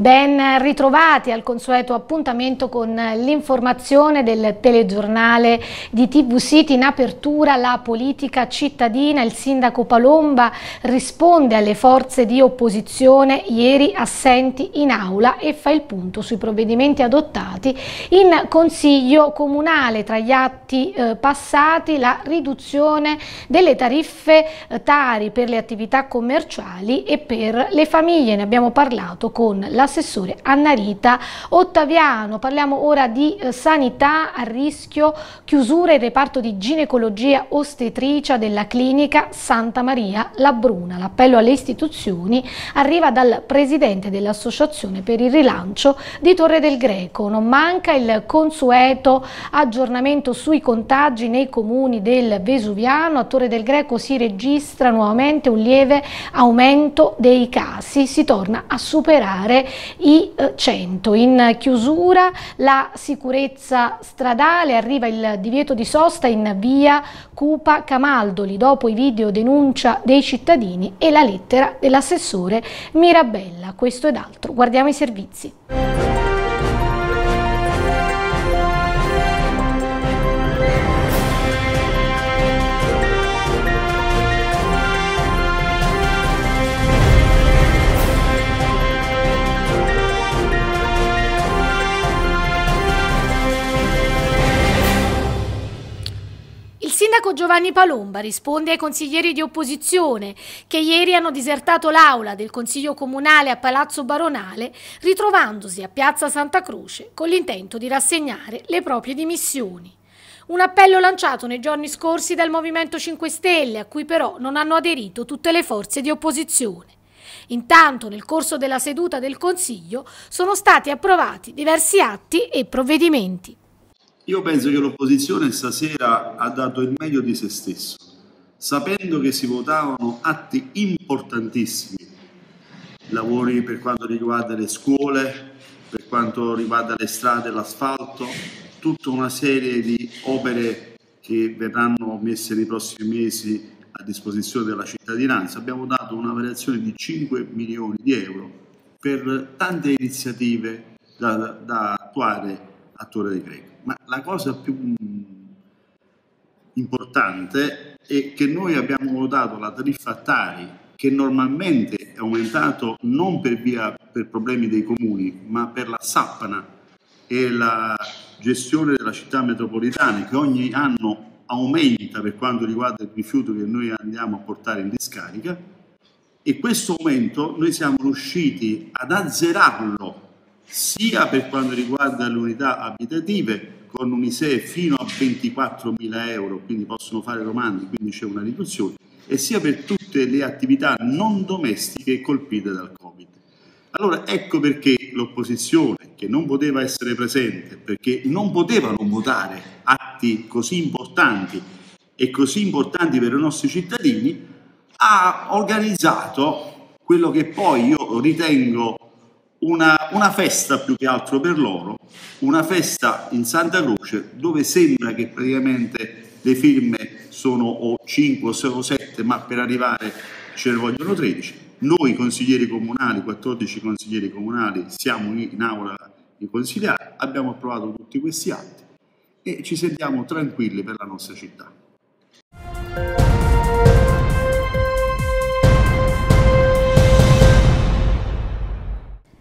Ben ritrovati al consueto appuntamento con l'informazione del telegiornale di TV City in apertura la politica cittadina. Il sindaco Palomba risponde alle forze di opposizione ieri assenti in aula e fa il punto sui provvedimenti adottati in consiglio comunale. Tra gli atti eh, passati la riduzione delle tariffe eh, tari per le attività commerciali e per le famiglie. Ne abbiamo parlato con la l'assessore Annarita Ottaviano. Parliamo ora di eh, sanità a rischio, chiusura il reparto di ginecologia ostetricia della clinica Santa Maria La Bruna. L'appello alle istituzioni arriva dal presidente dell'Associazione per il rilancio di Torre del Greco. Non manca il consueto aggiornamento sui contagi nei comuni del Vesuviano. A Torre del Greco si registra nuovamente un lieve aumento dei casi. Si torna a superare i 100. Eh, in chiusura la sicurezza stradale, arriva il divieto di sosta in via Cupa Camaldoli, dopo i video denuncia dei cittadini e la lettera dell'assessore Mirabella. Questo ed altro. Guardiamo i servizi. Giovanni Palomba risponde ai consiglieri di opposizione che ieri hanno disertato l'aula del Consiglio Comunale a Palazzo Baronale ritrovandosi a Piazza Santa Croce con l'intento di rassegnare le proprie dimissioni. Un appello lanciato nei giorni scorsi dal Movimento 5 Stelle a cui però non hanno aderito tutte le forze di opposizione. Intanto nel corso della seduta del Consiglio sono stati approvati diversi atti e provvedimenti. Io penso che l'opposizione stasera ha dato il meglio di se stesso, sapendo che si votavano atti importantissimi, lavori per quanto riguarda le scuole, per quanto riguarda le strade, l'asfalto, tutta una serie di opere che verranno messe nei prossimi mesi a disposizione della cittadinanza. Abbiamo dato una variazione di 5 milioni di euro per tante iniziative da, da attuare attore di greco. Ma la cosa più mm, importante è che noi abbiamo votato la tariffa Tari, che normalmente è aumentato non per, via, per problemi dei comuni, ma per la Sappana e la gestione della città metropolitana, che ogni anno aumenta per quanto riguarda il rifiuto che noi andiamo a portare in discarica e questo aumento noi siamo riusciti ad azzerarlo sia per quanto riguarda le unità abitative con un ISEE fino a 24.000 euro, quindi possono fare domande, quindi c'è una riduzione, e sia per tutte le attività non domestiche colpite dal Covid. Allora ecco perché l'opposizione, che non poteva essere presente, perché non potevano votare atti così importanti e così importanti per i nostri cittadini, ha organizzato quello che poi io ritengo una, una, festa più che altro per loro, una festa in Santa Croce dove sembra che praticamente le firme sono o 5 o 7, ma per arrivare ce ne vogliono 13. Noi consiglieri comunali, 14 consiglieri comunali, siamo in aula di consigliari, abbiamo approvato tutti questi atti e ci sentiamo tranquilli per la nostra città.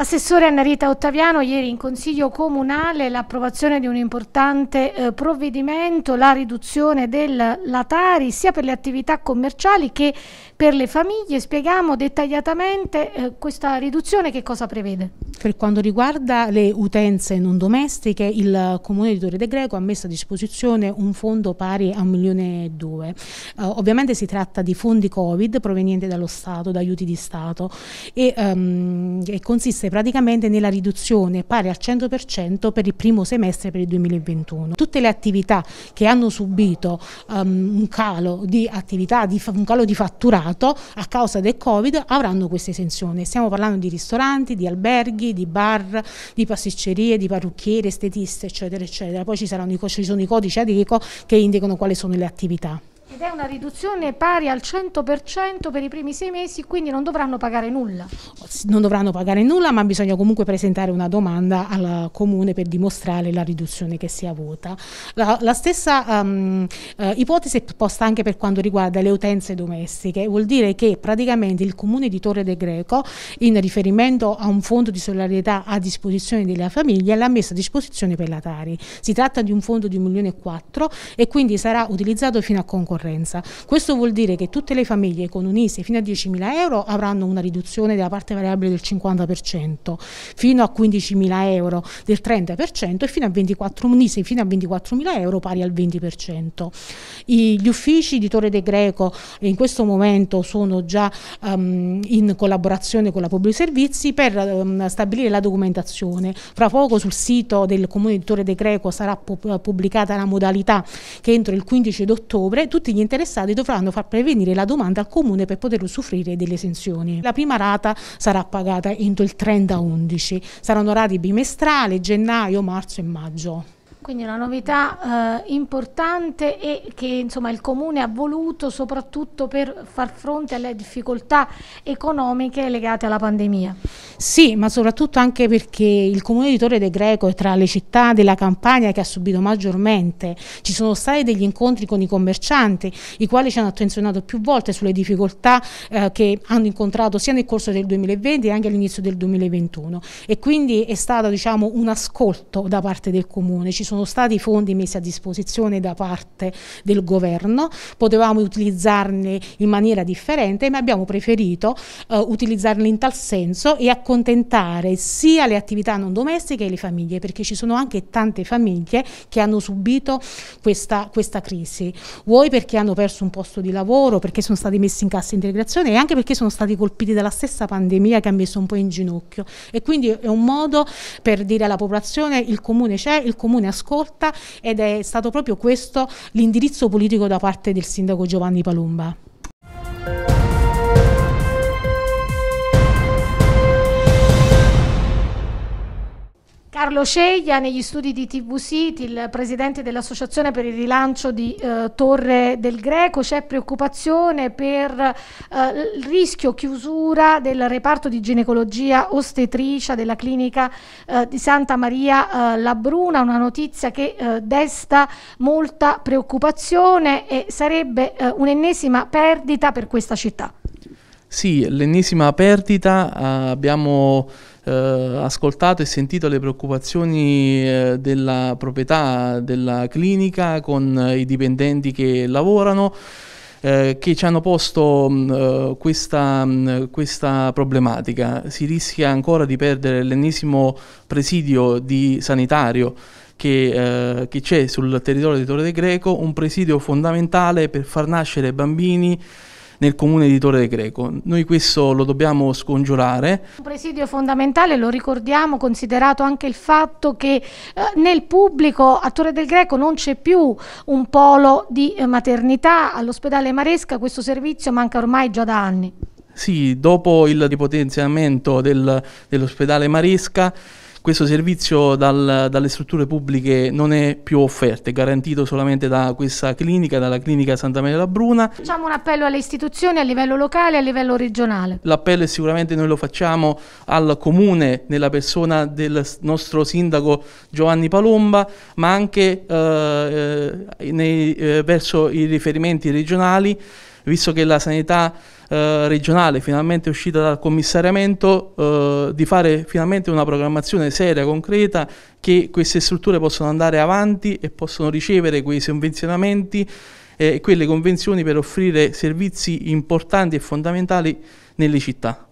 Assessore Annarita Ottaviano, ieri in Consiglio Comunale l'approvazione di un importante eh, provvedimento, la riduzione della Tari sia per le attività commerciali che per le famiglie. Spieghiamo dettagliatamente eh, questa riduzione che cosa prevede. Per quanto riguarda le utenze non domestiche, il Comune di Torre De Greco ha messo a disposizione un fondo pari a 1 milione e 2. Eh, ovviamente si tratta di fondi Covid provenienti dallo Stato, da aiuti di Stato e, um, e consiste consistente praticamente nella riduzione pari al 100% per il primo semestre per il 2021. Tutte le attività che hanno subito um, un calo di attività, di un calo di fatturato a causa del Covid avranno questa esenzione. Stiamo parlando di ristoranti, di alberghi, di bar, di pasticcerie, di parrucchiere, estetiste, eccetera, eccetera. Poi ci, saranno, ci sono i codici ADECO che indicano quali sono le attività. Ed è una riduzione pari al 100% per i primi sei mesi, quindi non dovranno pagare nulla. Non dovranno pagare nulla, ma bisogna comunque presentare una domanda al comune per dimostrare la riduzione che si è avuta. La, la stessa um, eh, ipotesi è posta anche per quanto riguarda le utenze domestiche, vuol dire che praticamente il comune di Torre De Greco, in riferimento a un fondo di solidarietà a disposizione della famiglia, l'ha messo a disposizione per la Tari. Si tratta di un fondo di 1.400.000 e quindi sarà utilizzato fino a concorrenza concorrenza. Questo vuol dire che tutte le famiglie con un ISE fino a 10.000 euro avranno una riduzione della parte variabile del 50%, fino a 15.000 euro del 30% e fino a 24, un ISE fino a 24.000 euro pari al 20%. I, gli uffici di Torre De Greco in questo momento sono già um, in collaborazione con la Pubblica Servizi per um, stabilire la documentazione. Fra poco sul sito del Comune di Torre De Greco sarà pubblicata la modalità che entro il 15 ottobre tutti tutti gli interessati dovranno far prevenire la domanda al comune per poter usufruire delle esenzioni. La prima rata sarà pagata entro il 30 11, saranno rati bimestrali gennaio, marzo e maggio. Quindi una novità eh, importante e che insomma, il Comune ha voluto soprattutto per far fronte alle difficoltà economiche legate alla pandemia. Sì, ma soprattutto anche perché il Comune di Torre De Greco è tra le città della campagna che ha subito maggiormente. Ci sono stati degli incontri con i commercianti, i quali ci hanno attenzionato più volte sulle difficoltà eh, che hanno incontrato sia nel corso del 2020 che anche all'inizio del 2021. E quindi è stato diciamo, un ascolto da parte del Comune. Ci sono sono stati fondi messi a disposizione da parte del governo, potevamo utilizzarli in maniera differente, ma abbiamo preferito eh, utilizzarli in tal senso e accontentare sia le attività non domestiche che le famiglie, perché ci sono anche tante famiglie che hanno subito questa, questa crisi, vuoi perché hanno perso un posto di lavoro, perché sono stati messi in cassa integrazione e anche perché sono stati colpiti dalla stessa pandemia che ha messo un po' in ginocchio e quindi è un modo per dire alla popolazione il comune c'è, il comune ha ascolta ed è stato proprio questo l'indirizzo politico da parte del sindaco Giovanni Palumba. Carlo Sceglia negli studi di TV City, il presidente dell'Associazione per il rilancio di eh, Torre del Greco, c'è preoccupazione per eh, il rischio chiusura del reparto di ginecologia ostetricia della clinica eh, di Santa Maria eh, Labruna, una notizia che eh, desta molta preoccupazione e sarebbe eh, un'ennesima perdita per questa città. Sì, l'ennesima perdita, ah, abbiamo eh, ascoltato e sentito le preoccupazioni eh, della proprietà della clinica con eh, i dipendenti che lavorano. che ci hanno posto mh, mm, questa, mh, mm, questa, problematica. Si rischia ancora di perdere l'ennesimo presidio sanitario che, eh, c'è sul territorio di Torre del Greco, un presidio fondamentale per far nascere bambini nel comune di Torre Greco. Noi questo lo dobbiamo scongiurare. Un presidio fondamentale, lo ricordiamo, considerato anche il fatto che eh, nel pubblico a Torre del Greco non c'è più un polo di eh, maternità, all'ospedale Maresca questo servizio manca ormai già da anni. Sì, dopo il ripotenziamento del, dell'ospedale Maresca questo servizio dal, dalle strutture pubbliche non è più offerto, è garantito solamente da questa clinica, dalla clinica Santa Maria la Bruna. Facciamo un appello alle istituzioni a livello locale e a livello regionale. L'appello è sicuramente noi lo facciamo al comune nella persona del nostro sindaco Giovanni Palomba, ma anche eh, eh nei, eh, verso i riferimenti regionali visto che la sanità eh, regionale finalmente è uscita dal commissariamento, eh, di fare finalmente una programmazione seria, concreta, che queste strutture possano andare avanti e possono ricevere quei sovvenzionamenti eh, e eh, quelle convenzioni per offrire servizi importanti e fondamentali nelle città.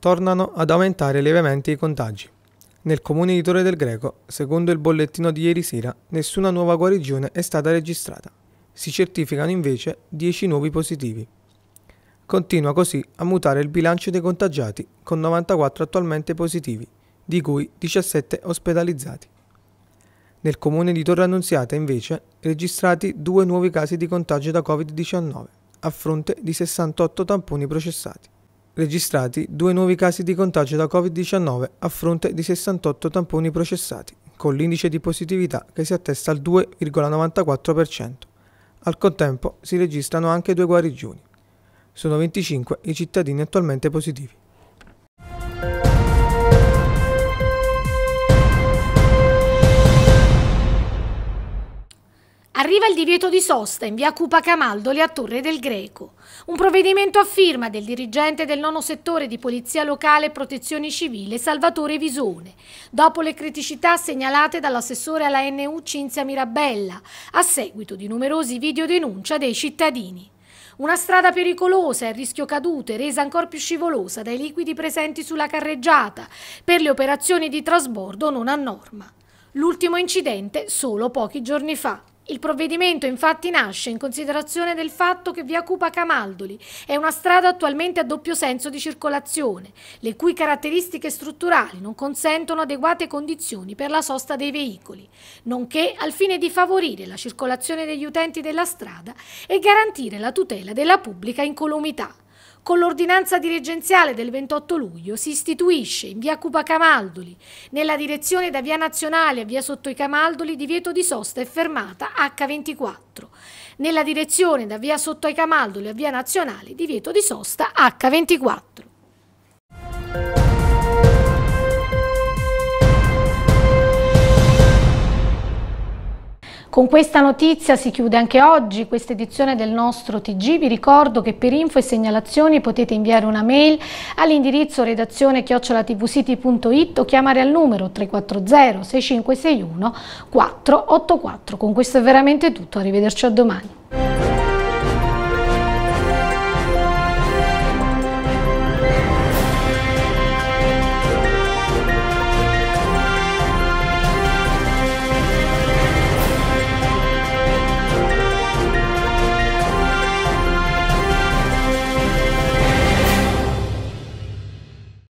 tornano ad aumentare lievemente i contagi. Nel comune di Torre del Greco, secondo il bollettino di ieri sera, nessuna nuova guarigione è stata registrata. Si certificano invece 10 nuovi positivi. Continua così a mutare il bilancio dei contagiati, con 94 attualmente positivi, di cui 17 ospedalizzati. Nel comune di Torre Annunziata, invece, registrati due nuovi casi di contagio da Covid-19, a fronte di 68 tamponi processati registrati due nuovi casi di contagio da Covid-19 a fronte di 68 tamponi processati, con l'indice di positività che si attesta al 2,94%. Al contempo si registrano anche due guarigioni. Sono 25 i cittadini attualmente positivi. Arriva il divieto di sosta in via Cupa Camaldoli a Torre del Greco. Un provvedimento a firma del dirigente del nono settore di Polizia Locale e Protezione Civile Salvatore Visone, dopo le criticità segnalate dall'assessore alla NU Cinzia Mirabella, a seguito di numerosi videodenuncia dei cittadini. Una strada pericolosa e a rischio cadute, resa ancora più scivolosa dai liquidi presenti sulla carreggiata per le operazioni di trasbordo non a norma. L'ultimo incidente solo pochi giorni fa. Il provvedimento infatti nasce in considerazione del fatto che via Cupa Camaldoli è una strada attualmente a doppio senso di circolazione, le cui caratteristiche strutturali non consentono adeguate condizioni per la sosta dei veicoli, nonché al fine di favorire la circolazione degli utenti della strada e garantire la tutela della pubblica incolumità. Con l'ordinanza dirigenziale del 28 luglio si istituisce in via Cuba Camaldoli, nella direzione da via Nazionale a via Sotto i Camaldoli, divieto di sosta e fermata H24. Nella direzione da via Sotto ai Camaldoli a via Nazionale, divieto di sosta H24. Con questa notizia si chiude anche oggi questa edizione del nostro TG. Vi ricordo che per info e segnalazioni potete inviare una mail all'indirizzo redazione chiocciolatvcity.it o chiamare al numero 340 6561 484. Con questo è veramente tutto, arrivederci a domani.